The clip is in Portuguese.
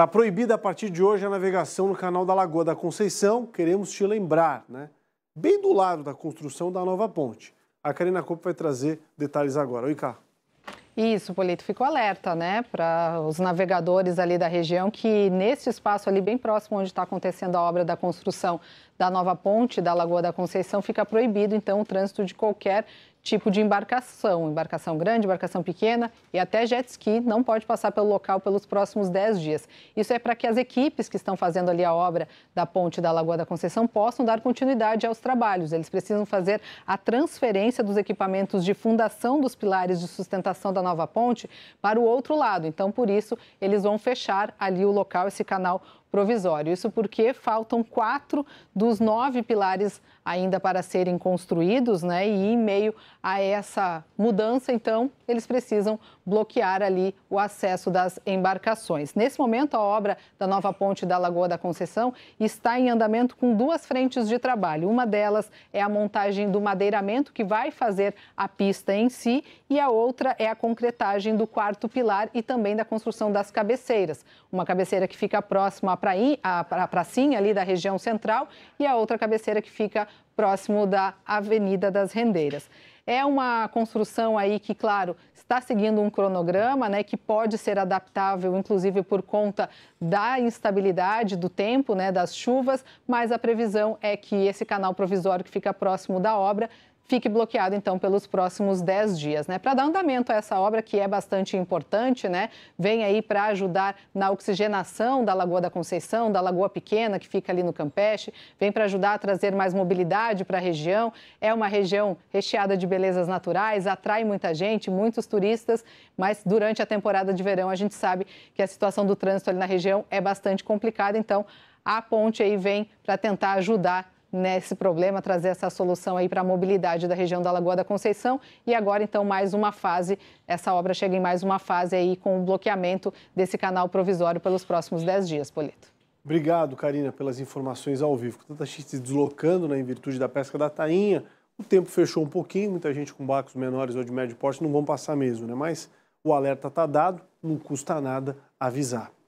Está proibida a partir de hoje a navegação no canal da Lagoa da Conceição, queremos te lembrar, né? Bem do lado da construção da nova ponte. A Karina Copo vai trazer detalhes agora. Oi, Cá. Isso, Polito, ficou alerta, né, para os navegadores ali da região que nesse espaço ali bem próximo onde está acontecendo a obra da construção da nova ponte da Lagoa da Conceição fica proibido então o trânsito de qualquer tipo de embarcação, embarcação grande, embarcação pequena e até jet ski não pode passar pelo local pelos próximos 10 dias. Isso é para que as equipes que estão fazendo ali a obra da ponte da Lagoa da Conceição possam dar continuidade aos trabalhos. Eles precisam fazer a transferência dos equipamentos de fundação dos pilares de sustentação da nova ponte para o outro lado. Então, por isso, eles vão fechar ali o local, esse canal provisório. Isso porque faltam quatro dos nove pilares ainda para serem construídos, né? E em meio a essa mudança, então, eles precisam bloquear ali o acesso das embarcações. Nesse momento, a obra da nova ponte da Lagoa da Conceição está em andamento com duas frentes de trabalho. Uma delas é a montagem do madeiramento que vai fazer a pista em si e a outra é a concretagem do quarto pilar e também da construção das cabeceiras. Uma cabeceira que fica próxima à pracinha ali da região central e a outra cabeceira que fica próximo da Avenida das Rendeiras. É uma construção aí que, claro, está seguindo um cronograma, né, que pode ser adaptável, inclusive por conta da instabilidade do tempo, né, das chuvas, mas a previsão é que esse canal provisório que fica próximo da obra fique bloqueado então pelos próximos 10 dias, né? Para dar andamento a essa obra que é bastante importante, né? Vem aí para ajudar na oxigenação da Lagoa da Conceição, da Lagoa Pequena que fica ali no Campeche, vem para ajudar a trazer mais mobilidade para a região. É uma região recheada de belezas naturais, atrai muita gente, muitos turistas, mas durante a temporada de verão a gente sabe que a situação do trânsito ali na região é bastante complicada, então a ponte aí vem para tentar ajudar nesse né, problema, trazer essa solução aí para a mobilidade da região da Lagoa da Conceição. E agora, então, mais uma fase, essa obra chega em mais uma fase aí com o bloqueamento desse canal provisório pelos próximos 10 dias, Polito. Obrigado, Karina, pelas informações ao vivo. Tanta gente se deslocando né, em virtude da pesca da tainha. O tempo fechou um pouquinho, muita gente com barcos menores ou de médio porte não vão passar mesmo, né? Mas o alerta está dado, não custa nada avisar.